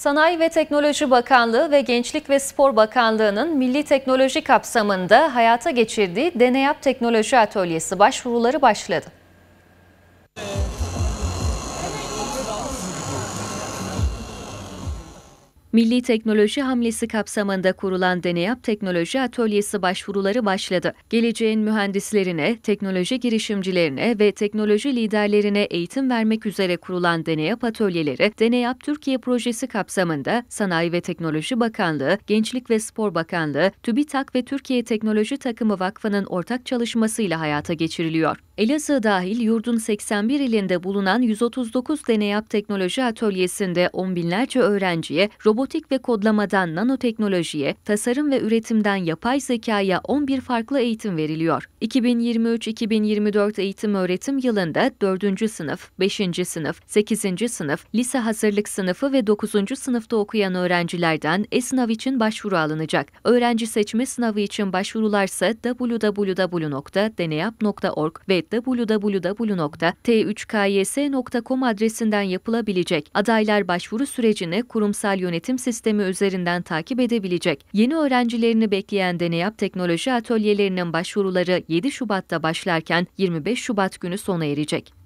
Sanayi ve Teknoloji Bakanlığı ve Gençlik ve Spor Bakanlığı'nın milli teknoloji kapsamında hayata geçirdiği Deneyap Teknoloji Atölyesi başvuruları başladı. Milli Teknoloji Hamlesi kapsamında kurulan Deneyap Teknoloji Atölyesi başvuruları başladı. Geleceğin mühendislerine, teknoloji girişimcilerine ve teknoloji liderlerine eğitim vermek üzere kurulan Deneyap Atölyeleri, Deneyap Türkiye projesi kapsamında Sanayi ve Teknoloji Bakanlığı, Gençlik ve Spor Bakanlığı, TÜBİTAK ve Türkiye Teknoloji Takımı Vakfı'nın ortak çalışmasıyla hayata geçiriliyor. Elazığ dahil yurdun 81 ilinde bulunan 139 deneyap teknoloji atölyesinde on binlerce öğrenciye robotik ve kodlamadan nanoteknolojiye, tasarım ve üretimden yapay zekaya 11 farklı eğitim veriliyor. 2023-2024 eğitim öğretim yılında 4. sınıf, 5. sınıf, 8. sınıf, lise hazırlık sınıfı ve 9. sınıfta okuyan öğrencilerden e-sınav için başvuru alınacak. Öğrenci seçme sınavı için başvurularsa www.deneyap.org ve www.t3kys.com adresinden yapılabilecek. Adaylar başvuru sürecini kurumsal yönetim sistemi üzerinden takip edebilecek. Yeni öğrencilerini bekleyen Deneyap Teknoloji Atölyelerinin başvuruları 7 Şubat'ta başlarken 25 Şubat günü sona erecek.